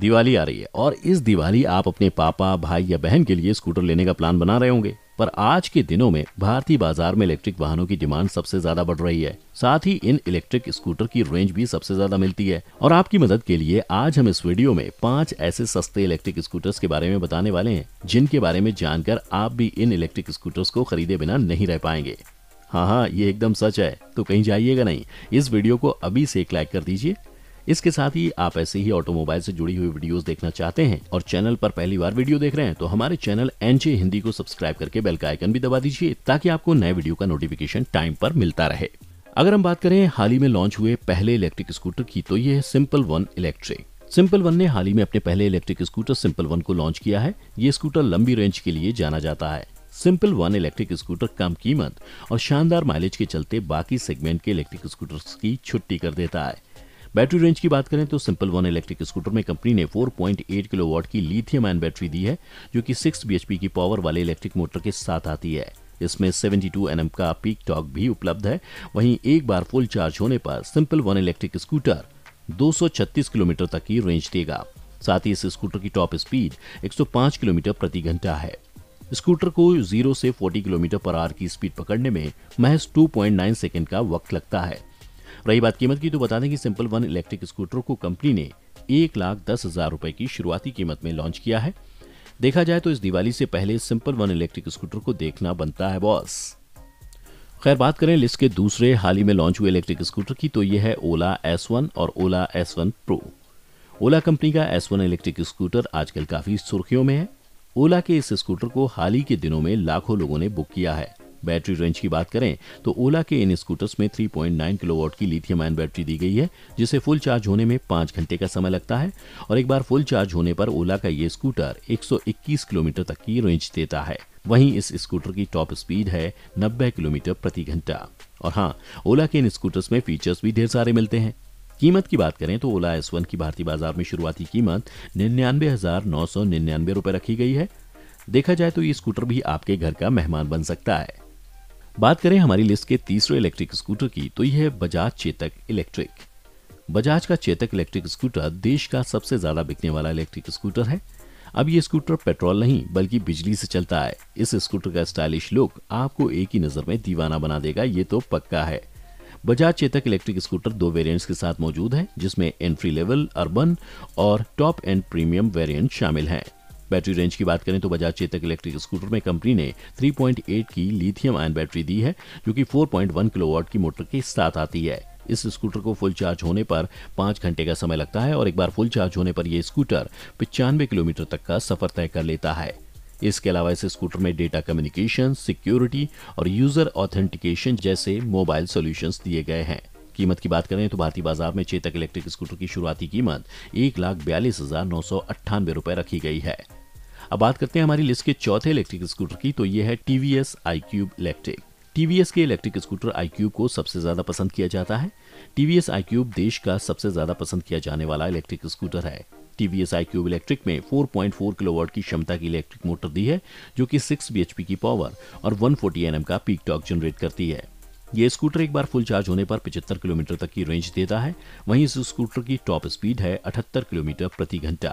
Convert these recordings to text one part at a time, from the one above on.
दिवाली आ रही है और इस दिवाली आप अपने पापा भाई या बहन के लिए स्कूटर लेने का प्लान बना रहे होंगे पर आज के दिनों में भारतीय बाजार में इलेक्ट्रिक वाहनों की डिमांड सबसे ज्यादा बढ़ रही है साथ ही इन इलेक्ट्रिक स्कूटर की रेंज भी सबसे ज्यादा मिलती है और आपकी मदद के लिए आज हम इस वीडियो में पांच ऐसे सस्ते इलेक्ट्रिक स्कूटर्स के बारे में बताने वाले हैं जिनके बारे में जानकर आप भी इन इलेक्ट्रिक स्कूटर्स को खरीदे बिना नहीं रह पाएंगे हाँ हाँ ये एकदम सच है तो कहीं जाइएगा नहीं इस वीडियो को अभी से एक लाइक कर दीजिए इसके साथ ही आप ऐसे ही ऑटोमोबाइल से जुड़ी हुई वीडियोस देखना चाहते हैं और चैनल पर पहली बार वीडियो देख रहे हैं तो हमारे चैनल एनजे हिंदी को सब्सक्राइब करके बेल का आइकन भी दबा दीजिए ताकि आपको नए वीडियो का नोटिफिकेशन टाइम पर मिलता रहे अगर हम बात करें हाल ही में लॉन्च हुए पहले इलेक्ट्रिक स्कूटर की तो ये है Simple One electric Simple One ने हाल ही में अपने पहले इलेक्ट्रिक स्कूटर सिंपल वन को लॉन्च किया है ये स्कूटर लंबी रेंज के लिए जाना जाता है सिंपल वन इलेक्ट्रिक स्कूटर कम कीमत और शानदार माइलेज के चलते बाकी सेगमेंट के इलेक्ट्रिक स्कूटर्स की छुट्टी कर देता है बैटरी रेंज की बात करें तो सिंपल वन इलेक्ट्रिक स्कूटर में कंपनी ने 4.8 वॉट की लिथियम आयन बैटरी दी है जो कि 6 बीएचपी की पावर वाले इलेक्ट्रिक मोटर के साथ आती है इसमें 72 एनएम का पीक टॉक भी उपलब्ध है वहीं एक बार फुल चार्ज होने पर Simple One electric scooter 236 kilometre तक की रेंज देगा साथ ही इस स्कूटर की टॉप स्पीड 105 किलोमीटर प्रति घंटा है स्कूटर को 0 से 40 किलोमीटर पर आर की स्पीड पकड़ने में महज 2.9 सेकंड का वक्त लगता है रही बात कीमत की तो बता दें कि सिंपल वन इलेक्ट्रिक स्कूटर को कंपनी ने एक लाख दस हजार रुपए की शुरुआती कीमत में लॉन्च किया है देखा जाए तो इस दिवाली से पहले सिंपल वन इलेक्ट्रिक स्कूटर को देखना बनता है बॉस खैर बात करें लिस्ट के दूसरे हाल ही में लॉन्च हुए इलेक्ट्रिक स्कूटर की तो यह है ओला एस वन और Ola S one pro Ola company का एस वन इलेक्ट्रिक स्कूटर आजकल काफी सुर्खियों में है ओला के इस स्कूटर को हाल ही के दिनों में लाखों लोगों ने बुक किया है बैटरी रेंज की बात करें तो ओला के इन स्कूटर्स में 3.9 किलोवाट की लिथियम आयन बैटरी दी गई है जिसे फुल चार्ज होने में पांच घंटे का समय लगता है और एक बार फुल चार्ज होने पर ओला का ये स्कूटर 121 किलोमीटर तक की रेंज देता है वहीं इस स्कूटर की टॉप स्पीड है 90 किलोमीटर प्रति घंटा और हाँ ओला के इन स्कूटर्स में फीचर्स भी ढेर सारे मिलते हैं कीमत की बात करें तो ओला एस वन की भारतीय बाजार में शुरुआती कीमत निन्यानवे हजार नौ सौ निन्यानवे रूपए रखी गई है देखा जाए तो ये स्कूटर भी आपके घर का मेहमान बन सकता है बात करें हमारी लिस्ट के तीसरे इलेक्ट्रिक स्कूटर की तो यह है बजाज चेतक इलेक्ट्रिक बजाज का चेतक इलेक्ट्रिक स्कूटर देश का सबसे ज्यादा बिकने वाला इलेक्ट्रिक स्कूटर है अब ये स्कूटर पेट्रोल नहीं बल्कि बिजली से चलता है इस स्कूटर का स्टाइलिश लुक आपको एक ही नज़र में दीवाना बना देगा ये तो पक्का है बजाज चेतक इलेक्ट्रिक स्कूटर दो वेरिएंट्स के साथ मौजूद है जिसमें एंट्री लेवल अर्बन और टॉप एंड प्रीमियम वेरिएंट शामिल हैं बैटरी रेंज की बात करें तो बजाज चेतक इलेक्ट्रिक स्कूटर में कंपनी ने 3.8 की लिथियम आयन बैटरी दी है जो कि 4.1 किलोवाट की मोटर के साथ आती है इस स्कूटर को फुल चार्ज होने पर पांच घंटे का समय लगता है और एक बार फुल चार्ज होने पर यह स्कूटर पिचानवे किलोमीटर तक का सफर तय कर लेता है इसके अलावा इस स्कूटर में डेटा कम्युनिकेशन सिक्योरिटी और यूजर ऑथेंटिकेशन जैसे मोबाइल सॉल्यूशंस दिए गए हैं कीमत की बात करें तो भारतीय बाजार में चेतक इलेक्ट्रिक स्कूटर की शुरुआती कीमत एक लाख बयालीस हजार नौ सौ अट्ठानवे रुपए रखी गई है अब बात करते हैं हमारी लिस्ट के चौथे इलेक्ट्रिक स्कूटर की तो ये है TVS iQube electric TVS के इलेक्ट्रिक स्कूटर आई क्यूब को सबसे ज्यादा पसंद किया जाता है टीवीएस आई क्यूब देश का सबसे ज्यादा पसंद किया जाने वाला इलेक्ट्रिक स्कूटर है टीवीएस आई क्यूब इलेक्ट्रिक में 4.4 किलोवाट की क्षमता की इलेक्ट्रिक मोटर दी है जो कि 6 बीएचपी की पावर और 140 एनएम का पीक टॉक जनरेट करती है ये स्कूटर एक बार फुल चार्ज होने पर 75 किलोमीटर तक की रेंज देता है वहीं इस स्कूटर की टॉप स्पीड है 78 किलोमीटर प्रति घंटा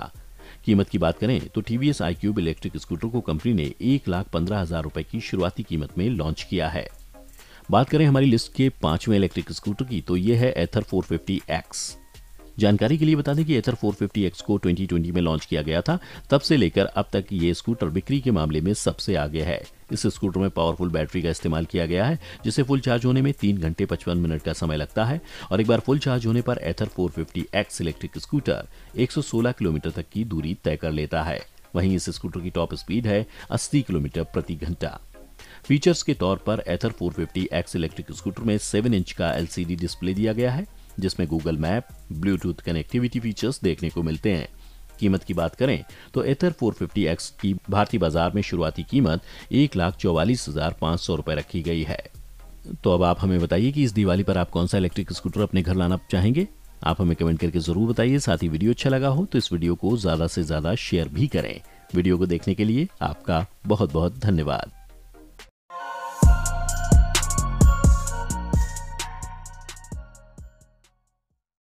कीमत की बात करें तो TVS iQube electric scooter को कंपनी ने एक लाख पंद्रह हजार रुपए की शुरुआती कीमत में लॉन्च किया है बात करें हमारी लिस्ट के पांचवें इलेक्ट्रिक स्कूटर की तो ये है एथर फोर फिफ्टी एक्स जानकारी के लिए बता दें कि एथर 450X को 2020 में लॉन्च किया गया था तब से लेकर अब तक ये स्कूटर बिक्री के मामले में सबसे आगे है इस स्कूटर में पावरफुल बैटरी का इस्तेमाल किया गया है जिसे फुल चार्ज होने में तीन घंटे पचपन मिनट का समय लगता है और एक बार फुल चार्ज होने पर एथर 450X इलेक्ट्रिक स्कूटर 116 किलोमीटर तक की दूरी तय कर लेता है वहीं इस स्कूटर की टॉप स्पीड है अस्सी किलोमीटर प्रति घंटा फीचर्स के तौर पर एथर 450X इलेक्ट्रिक स्कूटर में 7 इंच का एलसीडी डिस्प्ले दिया गया है जिसमें Google map Bluetooth connectivity features देखने को मिलते हैं कीमत की बात करें तो एथर 450X की भारतीय बाजार में शुरुआती कीमत एक लाख चौवालीस हजार पाँच सौ रुपये रखी गई है तो अब आप हमें बताइए कि इस दिवाली पर आप कौन सा इलेक्ट्रिक स्कूटर अपने घर लाना चाहेंगे आप हमें कमेंट करके जरूर बताइए साथ ही वीडियो अच्छा लगा हो तो इस वीडियो को ज्यादा से ज्यादा शेयर भी करें वीडियो को देखने के लिए आपका बहुत बहुत धन्यवाद